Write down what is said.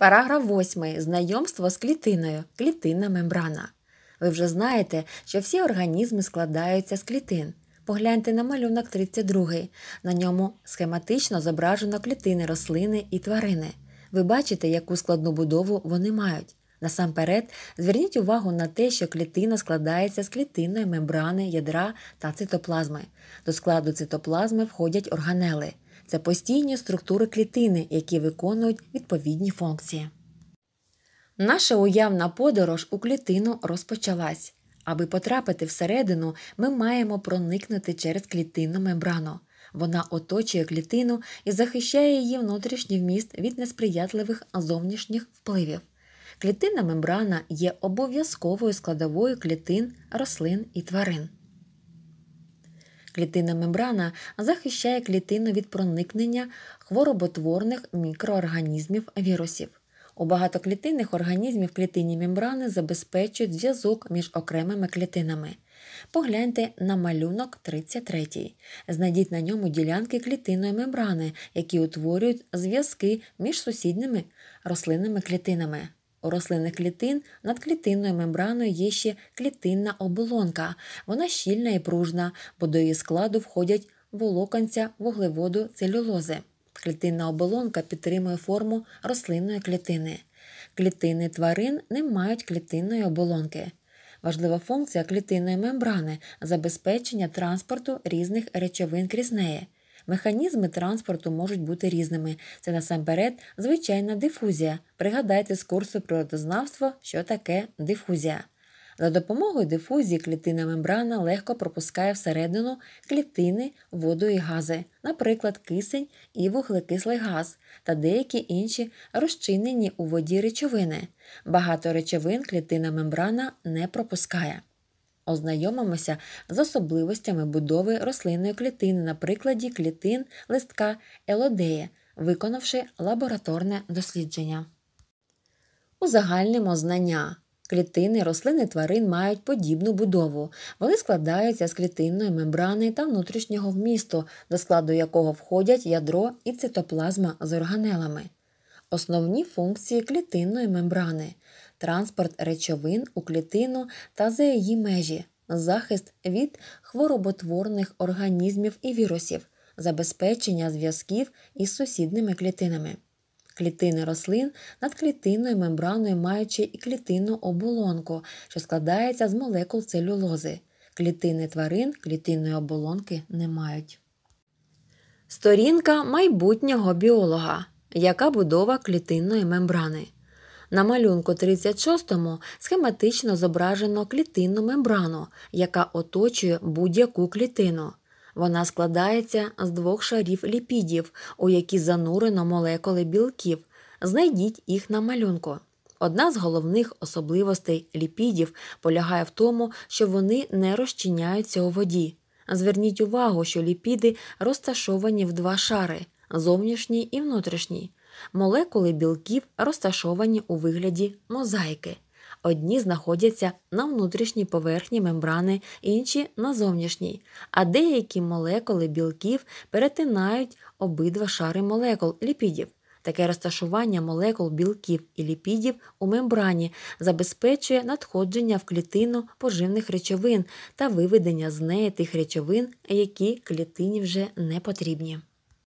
Параграф 8. Знайомство з клітиною. Клітинна мембрана. Ви вже знаєте, що всі організми складаються з клітин. Погляньте на малюнок 32. На ньому схематично зображено клітини рослини і тварини. Ви бачите, яку складну будову вони мають. Насамперед, зверніть увагу на те, що клітина складається з клітинної мембрани, ядра та цитоплазми. До складу цитоплазми входять органели це постійні структури клітини, які виконують відповідні функції. Наша уявна подорож у клітину розпочалась. Аби потрапити всередину, ми маємо проникнути через клітинну мембрану. Вона оточує клітину і захищає її внутрішній вміст від несприятливих зовнішніх впливів. Клітинна мембрана є обов'язковою складовою клітин, рослин і тварин. Клітинна мембрана захищає клітину від проникнення хвороботворних мікроорганізмів вірусів. У багатоклітинних організмів клітинні мембрани забезпечують зв'язок між окремими клітинами. Погляньте на малюнок 33. Знайдіть на ньому ділянки клітинної мембрани, які утворюють зв'язки між сусідніми рослинними клітинами. У рослинних клітин над клітинною мембраною є ще клітинна оболонка. Вона щільна і пружна, бо до її складу входять волоканця вуглеводу целюлози. Клітинна оболонка підтримує форму рослинної клітини. Клітини тварин не мають клітинної оболонки. Важлива функція клітинної мембрани забезпечення транспорту різних речовин крізь неї. Механізми транспорту можуть бути різними. Це насамперед звичайна дифузія. Пригадайте з курсу природознавства, що таке дифузія. За допомогою дифузії клітина мембрана легко пропускає всередину клітини, воду і гази, наприклад, кисень і вуглекислий газ та деякі інші розчинені у воді речовини. Багато речовин клітина мембрана не пропускає. Ознайомимося з особливостями будови рослинної клітини на прикладі клітин листка елодея, виконавши лабораторне дослідження. Узагальнимо знання. Клітини рослини тварин мають подібну будову. Вони складаються з клітинної мембрани та внутрішнього вмісту, до складу якого входять ядро і цитоплазма з органелами. Основні функції клітинної мембрани транспорт речовин у клітину та за її межі, захист від хвороботворних організмів і вірусів, забезпечення зв'язків із сусідними клітинами. Клітини рослин над клітинною мембраною маючи і клітинну оболонку, що складається з молекул целюлози. Клітини тварин клітинної оболонки не мають. Сторінка майбутнього біолога. Яка будова клітинної мембрани? На малюнку 36-му схематично зображено клітинну мембрану, яка оточує будь-яку клітину. Вона складається з двох шарів ліпідів, у які занурено молекули білків. Знайдіть їх на малюнку. Одна з головних особливостей ліпідів полягає в тому, що вони не розчиняються у воді. Зверніть увагу, що ліпіди розташовані в два шари зовнішній і внутрішній. Молекули білків розташовані у вигляді мозаїки. Одні знаходяться на внутрішній поверхні мембрани, інші на зовнішній, а деякі молекули білків перетинають обидва шари молекул ліпідів. Таке розташування молекул білків і ліпідів у мембрані забезпечує надходження в клітину поживних речовин та виведення з неї тих речовин, які клітині вже не потрібні.